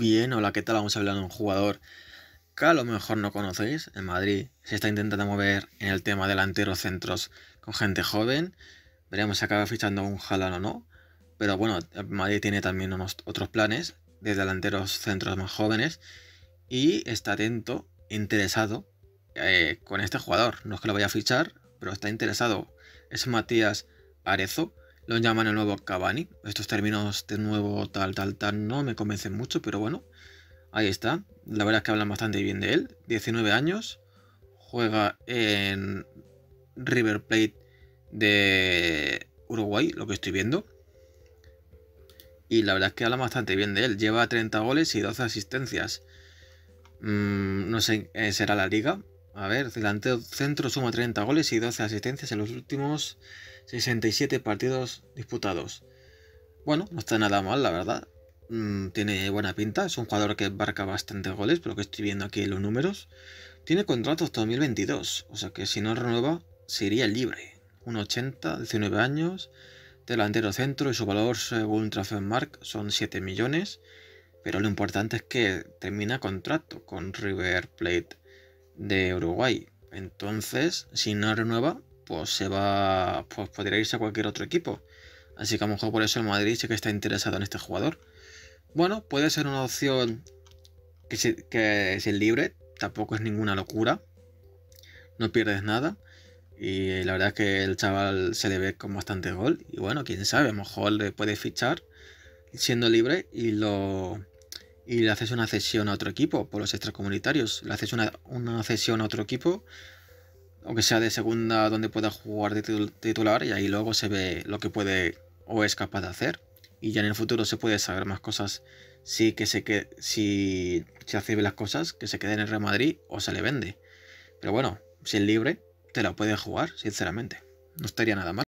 Bien, hola, ¿qué tal? Vamos a hablar de un jugador que a lo mejor no conocéis. En Madrid se está intentando mover en el tema delanteros centros con gente joven. Veremos si acaba fichando un Jalan o no. Pero bueno, Madrid tiene también unos, otros planes de delanteros centros más jóvenes. Y está atento, interesado eh, con este jugador. No es que lo vaya a fichar, pero está interesado. Es Matías Arezo, lo llaman el nuevo Cavani. Estos términos de nuevo tal, tal, tal no me convencen mucho, pero bueno, ahí está. La verdad es que hablan bastante bien de él. 19 años, juega en River Plate de Uruguay, lo que estoy viendo. Y la verdad es que habla bastante bien de él. Lleva 30 goles y 12 asistencias. Mm, no sé, eh, será la liga. A ver, delantero centro suma 30 goles y 12 asistencias en los últimos 67 partidos disputados. Bueno, no está nada mal, la verdad. Mm, tiene buena pinta, es un jugador que marca bastantes goles, lo que estoy viendo aquí en los números. Tiene contrato hasta 2022, o sea que si no renueva, sería libre. 1,80, 19 años, delantero centro y su valor según Trafenmark son 7 millones. Pero lo importante es que termina contrato con River Plate de Uruguay. Entonces, si no renueva, pues se va, pues podría irse a cualquier otro equipo. Así que a lo mejor por eso el Madrid sí que está interesado en este jugador. Bueno, puede ser una opción que es el libre, tampoco es ninguna locura, no pierdes nada. Y la verdad es que el chaval se le ve con bastante gol. Y bueno, quién sabe, a lo mejor le puede fichar siendo libre y lo, y le haces una cesión a otro equipo por los extracomunitarios, le haces una, una cesión a otro equipo, aunque sea de segunda donde pueda jugar de titular y ahí luego se ve lo que puede o es capaz de hacer. Y ya en el futuro se puede saber más cosas si, que se, que, si se hace las cosas, que se quede en el Real Madrid o se le vende. Pero bueno, si es libre, te la puedes jugar, sinceramente. No estaría nada mal.